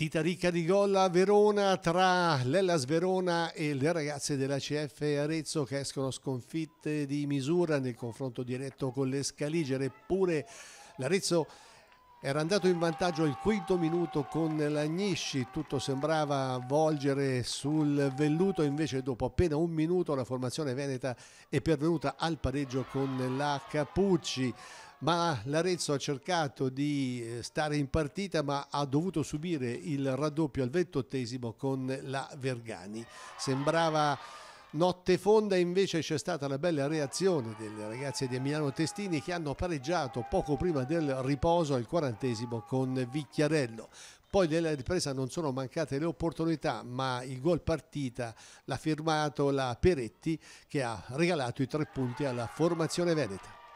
partita ricca di gol a Verona tra l'Ellas Verona e le ragazze della CF Arezzo che escono sconfitte di misura nel confronto diretto con le Scaligere, eppure l'Arezzo era andato in vantaggio al quinto minuto con l'Agnisci, tutto sembrava volgere sul velluto, invece dopo appena un minuto la formazione veneta è pervenuta al pareggio con la Capucci ma l'Arezzo ha cercato di eh, stare in partita ma ha dovuto subire il raddoppio al ventottesimo con la Vergani. Sembrava Notte fonda invece c'è stata la bella reazione delle ragazze di Emiliano Testini che hanno pareggiato poco prima del riposo al quarantesimo con Vicchiarello. Poi nella ripresa non sono mancate le opportunità, ma il gol partita l'ha firmato la Peretti che ha regalato i tre punti alla formazione veneta.